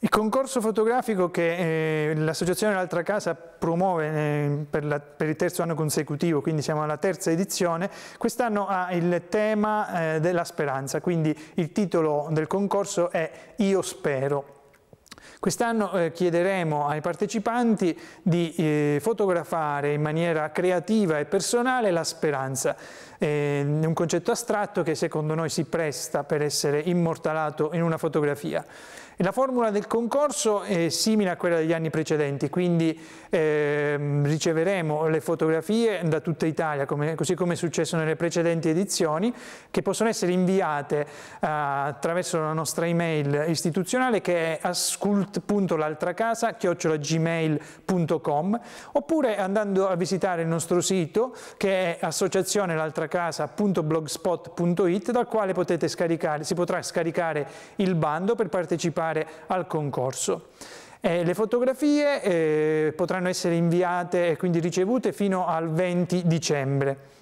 Il concorso fotografico che eh, l'associazione L'Altra Casa promuove eh, per, la, per, il terzo anno consecutivo, quindi siamo alla terza edizione, quest'anno ha il tema eh, della speranza, quindi il titolo del concorso è Io spero. Quest'anno eh, chiederemo ai partecipanti di eh, fotografare in maniera creativa e personale la speranza, eh, un concetto astratto che secondo noi si presta per essere immortalato in una fotografia. la formula del concorso è simile a quella degli anni precedenti, quindi ehm, riceveremo le fotografie da tutta Italia, come, così come è successo nelle precedenti edizioni, che possono essere inviate eh, attraverso la nostra email istituzionale che è ascoltata cult.l'altracasa chiocciolagmail.com oppure andando a visitare il nostro sito che è associazionel'altracasa.blogspot.it dal quale potete scaricare, si potrà scaricare il bando per partecipare al concorso. Eh, le fotografie eh, potranno essere inviate e quindi ricevute fino al 20 dicembre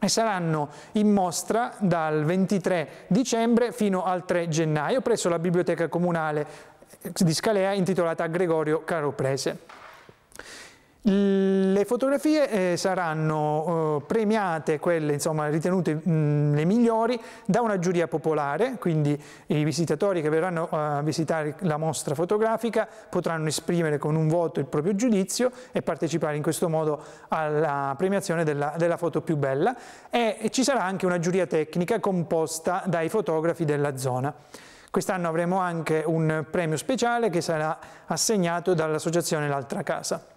e saranno in mostra dal 23 dicembre fino al 3 gennaio presso la Biblioteca Comunale eh, di Scalea intitolata Gregorio Caroprese. Le fotografie eh, saranno eh, premiate, quelle insomma, ritenute mh, mm, le migliori, da una giuria popolare, quindi i visitatori che verranno eh, a visitare la mostra fotografica potranno esprimere con un voto il proprio giudizio e partecipare in questo modo alla premiazione della, della foto più bella e, e ci sarà anche una giuria tecnica composta dai fotografi della zona. Quest'anno avremo anche un premio speciale che sarà assegnato dall'associazione L'Altra Casa.